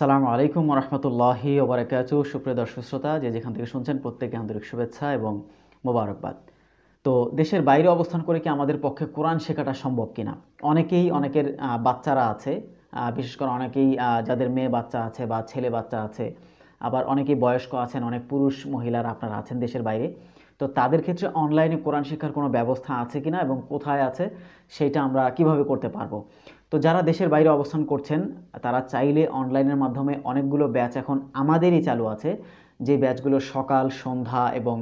সালামু আলাইকুম রহমতুল্লাহি ওবরাকাতু সুপ্রিয় দর্শক শ্রোতা যে যেখান থেকে শুনছেন প্রত্যেককে আন্তরিক শুভেচ্ছা এবং মোবারকবাদ তো দেশের বাইরে অবস্থান করে কি আমাদের পক্ষে কোরআন শেখাটা সম্ভব কিনা অনেকেই অনেকের বাচ্চারা আছে বিশেষ করে অনেকেই যাদের মেয়ে বাচ্চা আছে বা ছেলে বাচ্চা আছে আবার অনেকেই বয়স্ক আছেন অনেক পুরুষ মহিলারা আপনারা আছেন দেশের বাইরে তো তাদের ক্ষেত্রে অনলাইনে কোরআন শিক্ষার কোনো ব্যবস্থা আছে কিনা এবং কোথায় আছে সেটা আমরা কিভাবে করতে পারবো তো যারা দেশের বাইরে অবস্থান করছেন তারা চাইলে অনলাইনের মাধ্যমে অনেকগুলো ব্যাচ এখন আমাদেরই চালু আছে যে ব্যাচগুলো সকাল সন্ধ্যা এবং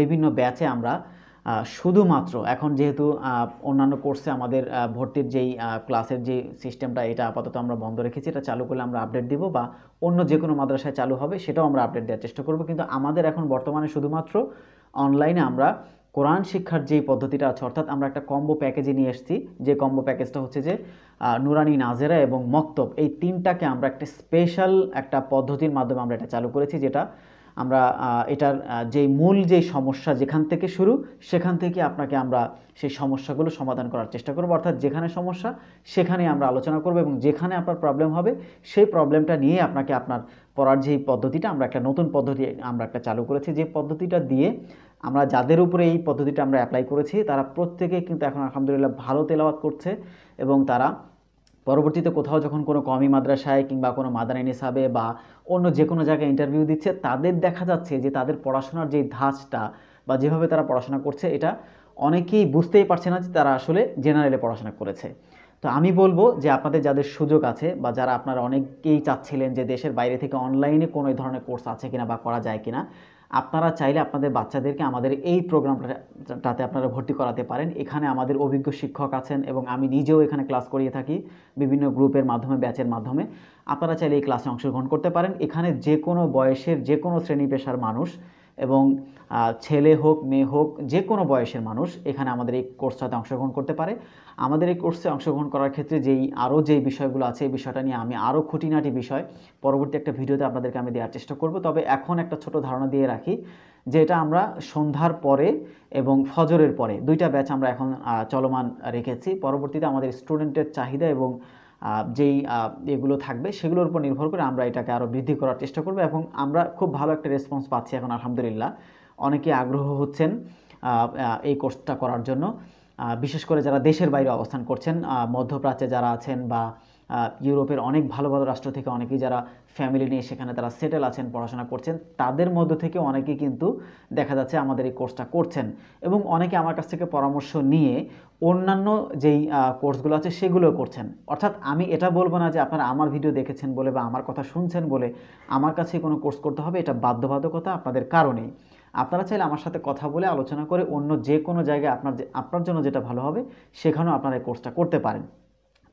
বিভিন্ন ব্যাচে আমরা শুধুমাত্র এখন যেহেতু অন্যান্য কোর্সে আমাদের ভর্তির যেই ক্লাসের যে সিস্টেমটা এটা আপাতত আমরা বন্ধ রেখেছি এটা চালু করলে আমরা আপডেট দিব বা অন্য যে কোনো মাদ্রাসায় চালু হবে সেটাও আমরা আপডেট দেওয়ার চেষ্টা করব কিন্তু আমাদের এখন বর্তমানে শুধুমাত্র অনলাইনে আমরা কোরআন শিক্ষার যেই পদ্ধতিটা আছে অর্থাৎ আমরা একটা কম্বো প্যাকেজে নিয়ে এসেছি যে কম্বো প্যাকেজটা হচ্ছে যে নুরানি নাজেরা এবং মক্তব এই তিনটাকে আমরা একটা স্পেশাল একটা পদ্ধতির মাধ্যমে আমরা এটা চালু করেছি যেটা আমরা এটার যেই মূল যেই সমস্যা যেখান থেকে শুরু সেখান থেকে আপনাকে আমরা সেই সমস্যাগুলো সমাধান করার চেষ্টা করব অর্থাৎ যেখানে সমস্যা সেখানে আমরা আলোচনা করব এবং যেখানে আপনার প্রবলেম হবে সেই প্রবলেমটা নিয়ে আপনাকে আপনার পড়ার যেই পদ্ধতিটা আমরা একটা নতুন পদ্ধতি আমরা একটা চালু করেছি যে পদ্ধতিটা দিয়ে আমরা যাদের উপরে এই পদ্ধতিটা আমরা অ্যাপ্লাই করেছি তারা প্রত্যেকে কিন্তু এখন আলহামদুলিল্লাহ ভালো তেলাওয়াত করছে এবং তারা পরবর্তীতে কোথাও যখন কোনো কমি মাদ্রাসায় কিংবা কোনো মাদার হিসাবে বা অন্য যে কোনো জায়গায় ইন্টারভিউ দিচ্ছে তাদের দেখা যাচ্ছে যে তাদের পড়াশোনার যে ধাঁচটা বা যেভাবে তারা পড়াশোনা করছে এটা অনেকেই বুঝতেই পারছে না যে তারা আসলে জেনারেলে পড়াশোনা করেছে তো আমি বলবো যে আপনাদের যাদের সুযোগ আছে বা যারা আপনারা অনেকেই চাচ্ছিলেন যে দেশের বাইরে থেকে অনলাইনে কোনো ধরনের কোর্স আছে কিনা বা করা যায় কিনা আপনারা চাইলে আপনাদের বাচ্চাদেরকে আমাদের এই প্রোগ্রামটাতে আপনারা ভর্তি করাতে পারেন এখানে আমাদের অভিজ্ঞ শিক্ষক আছেন এবং আমি নিজেও এখানে ক্লাস করিয়ে থাকি বিভিন্ন গ্রুপের মাধ্যমে ব্যাচের মাধ্যমে আপনারা চাইলে এই ক্লাসে অংশগ্রহণ করতে পারেন এখানে যে কোনো বয়সের যে কোনো শ্রেণী পেশার মানুষ এবং ছেলে হোক মেয়ে হোক যে কোনো বয়সের মানুষ এখানে আমাদের এই কোর্সটাতে অংশগ্রহণ করতে পারে আমাদের এই কোর্সে অংশগ্রহণ করার ক্ষেত্রে যেই আরও যেই বিষয়গুলো আছে এই বিষয়টা নিয়ে আমি আরও খুঁটিনাটি বিষয় পরবর্তী একটা ভিডিওতে আপনাদেরকে আমি দেওয়ার চেষ্টা করব তবে এখন একটা ছোট ধারণা দিয়ে রাখি যে এটা আমরা সন্ধ্যার পরে এবং ফজরের পরে দুইটা ব্যাচ আমরা এখন চলমান রেখেছি পরবর্তীতে আমাদের স্টুডেন্টের চাহিদা এবং যেই এগুলো থাকবে সেগুলোর উপর নির্ভর করে আমরা এটাকে আরও বৃদ্ধি করার চেষ্টা করব এবং আমরা খুব ভালো একটা রেসপন্স পাচ্ছি এখন আলহামদুলিল্লাহ অনেকে আগ্রহ হচ্ছেন এই কোর্সটা করার জন্য বিশেষ করে যারা দেশের বাইরে অবস্থান করছেন মধ্যপ্রাচ্যে যারা আছেন বা ইউরোপের অনেক ভালো ভালো রাষ্ট্র থেকে অনেকেই যারা ফ্যামিলি নিয়ে সেখানে তারা সেটেল আছেন পড়াশোনা করছেন তাদের মধ্য থেকে অনেকেই কিন্তু দেখা যাচ্ছে আমাদের এই কোর্সটা করছেন এবং অনেকে আমার কাছ থেকে পরামর্শ নিয়ে অন্যান্য যেই কোর্সগুলো আছে সেগুলো করছেন অর্থাৎ আমি এটা বলবো না যে আপনারা আমার ভিডিও দেখেছেন বলে বা আমার কথা শুনছেন বলে আমার কাছে কোনো কোর্স করতে হবে এটা বাধ্যবাধকতা আপনাদের কারণেই আপনারা চাইলে আমার সাথে কথা বলে আলোচনা করে অন্য যে কোনো জায়গায় আপনার আপনার জন্য যেটা ভালো হবে সেখানেও আপনারা এই কোর্সটা করতে পারেন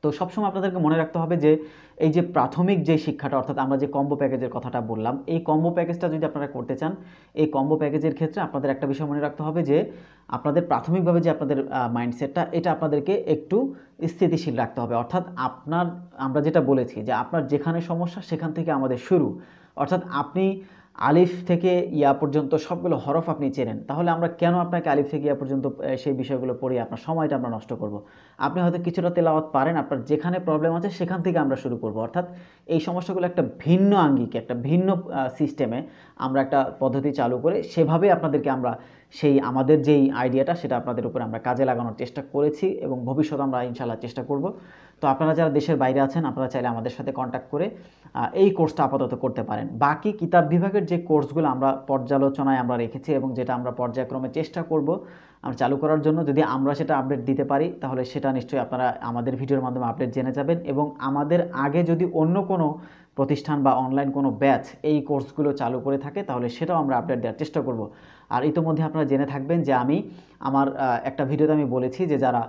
তো সবসময় আপনাদেরকে মনে রাখতে হবে যে এই যে প্রাথমিক যে শিক্ষাটা অর্থাৎ আমরা যে কম্বো প্যাকেজের কথাটা বললাম এই কম্বো প্যাকেজটা যদি আপনারা করতে চান এই কম্বো প্যাকেজের ক্ষেত্রে আপনাদের একটা বিষয় মনে রাখতে হবে যে আপনাদের প্রাথমিকভাবে যে আপনাদের মাইন্ডসেটটা এটা আপনাদেরকে একটু স্থিতিশীল রাখতে হবে অর্থাৎ আপনার আমরা যেটা বলেছি যে আপনার যেখানে সমস্যা সেখান থেকে আমাদের শুরু অর্থাৎ আপনি আলিফ থেকে ইয়া পর্যন্ত সবগুলো হরফ আপনি চেনেন তাহলে আমরা কেন আপনাকে আলিফ থেকে ইয়া পর্যন্ত সেই বিষয়গুলো পড়ি আপনার সময়টা আমরা নষ্ট করব। আপনি হয়তো কিছুটা তেলাওয়াত পারেন আপনার যেখানে প্রবলেম আছে সেখান থেকে আমরা শুরু করব অর্থাৎ এই সমস্যাগুলো একটা ভিন্ন আঙ্গিকে একটা ভিন্ন সিস্টেমে আমরা একটা পদ্ধতি চালু করে সেভাবে আপনাদেরকে আমরা সেই আমাদের যেই আইডিয়াটা সেটা আপনাদের উপরে আমরা কাজে লাগানোর চেষ্টা করেছি এবং ভবিষ্যতে আমরা ইনশাল্লাহ চেষ্টা করব তো আপনারা যারা দেশের বাইরে আছেন আপনারা চাইলে আমাদের সাথে কন্ট্যাক্ট করে এই কোর্সটা আপাতত করতে পারেন বাকি কিতাব বিভাগের যে কোর্সগুলো আমরা পর্যালোচনায় আমরা রেখেছি এবং যেটা আমরা পর্যায়ক্রমে চেষ্টা করব আমরা চালু করার জন্য যদি আমরা সেটা আপডেট দিতে পারি তাহলে সেটা নিশ্চয়ই আপনারা আমাদের ভিডিওর মাধ্যমে আপডেট জেনে যাবেন এবং আমাদের আগে যদি অন্য কোনো প্রতিষ্ঠান বা অনলাইন কোনো ব্যাচ এই কোর্সগুলো চালু করে থাকে তাহলে সেটাও আমরা আপডেট দেওয়ার চেষ্টা করব আর ইতোমধ্যে আপনারা জেনে থাকবেন যে আমি আমার একটা ভিডিওতে আমি বলেছি যে যারা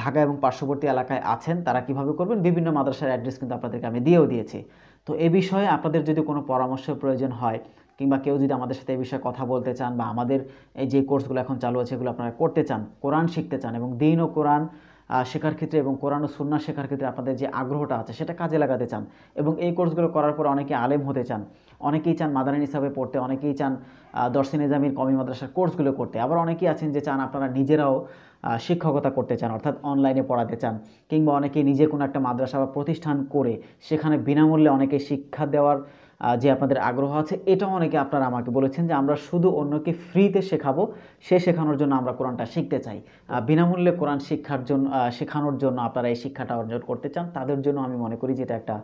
ঢাকা এবং পার্শ্ববর্তী এলাকায় আছেন তারা কিভাবে করবেন বিভিন্ন মাদ্রাসার অ্যাড্রেস কিন্তু আপনাদেরকে আমি দিয়েও দিয়েছি তো এ বিষয়ে আপনাদের যদি কোনো পরামর্শের প্রয়োজন হয় কিংবা কেউ যদি আমাদের সাথে এই বিষয়ে কথা বলতে চান বা আমাদের এই যে কোর্সগুলো এখন চালু আছে এগুলো আপনারা করতে চান কোরআন শিখতে চান এবং দিন ও কোরআন শেখার ক্ষেত্রে এবং কোরআন ও সুন্না শেখার ক্ষেত্রে আপনাদের যে আগ্রহটা আছে সেটা কাজে লাগাতে চান এবং এই কোর্সগুলো করার পর অনেকে আলেম হতে চান অনেকেই চান মাদারিন হিসাবে পড়তে অনেকেই চান দর্শন নিজামীর কমি মাদ্রাসার কোর্সগুলো করতে আবার অনেকেই আছেন যে চান আপনারা নিজেরাও শিক্ষকতা করতে চান অর্থাৎ অনলাইনে পড়াতে চান কিংবা অনেকেই নিজে কোনো একটা মাদ্রাসা বা প্রতিষ্ঠান করে সেখানে বিনামূল্যে অনেকে শিক্ষা দেওয়ার যে আপনাদের আগ্রহ আছে এটা অনেকে আপনারা আমাকে বলেছেন যে আমরা শুধু অন্যকে ফ্রিতে শেখাবো সে শেখানোর জন্য আমরা কোরআনটা শিখতে চাই বিনামূল্যে কোরআন শিক্ষার জন্য শেখানোর জন্য আপনারা এই শিক্ষাটা অর্জন করতে চান তাদের জন্য আমি মনে করি যে এটা একটা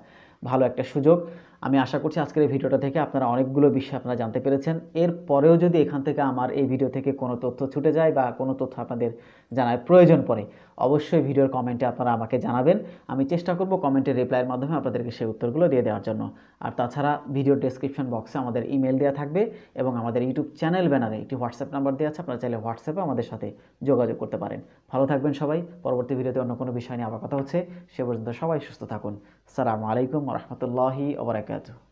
ভালো একটা সুযোগ আমি আশা করছি আজকের এই ভিডিওটা থেকে আপনারা অনেকগুলো বিষয় আপনারা জানতে পেরেছেন এর পরেও যদি এখান থেকে আমার এই ভিডিও থেকে কোনো তথ্য ছুটে যায় বা কোনো তথ্য আপনাদের জানার প্রয়োজন পড়ে অবশ্যই ভিডিওর কমেন্টে আপনারা আমাকে জানাবেন আমি চেষ্টা করব কমেন্টের রিপ্লাইয়ের মাধ্যমে আপনাদেরকে সেই উত্তরগুলো দিয়ে দেওয়ার জন্য আর তাছাড়া ভিডিও ডিসক্রিপশন বক্সে আমাদের ইমেল দেওয়া থাকবে এবং আমাদের ইউটিউব চ্যানেল ব্যানারে একটি হোয়াটসঅ্যাপ নাম্বার দেওয়া আছে আপনারা চাইলে হোয়াটসঅ্যাপে আমাদের সাথে যোগাযোগ করতে পারেন ভালো থাকবেন সবাই পরবর্তী ভিডিওতে অন্য কোনো বিষয় নিয়ে আবার কথা হচ্ছে সে পর্যন্ত সবাই সুস্থ থাকুন সালামু আলাইকুম রহমতুল্লাহি ওবরাক tagatu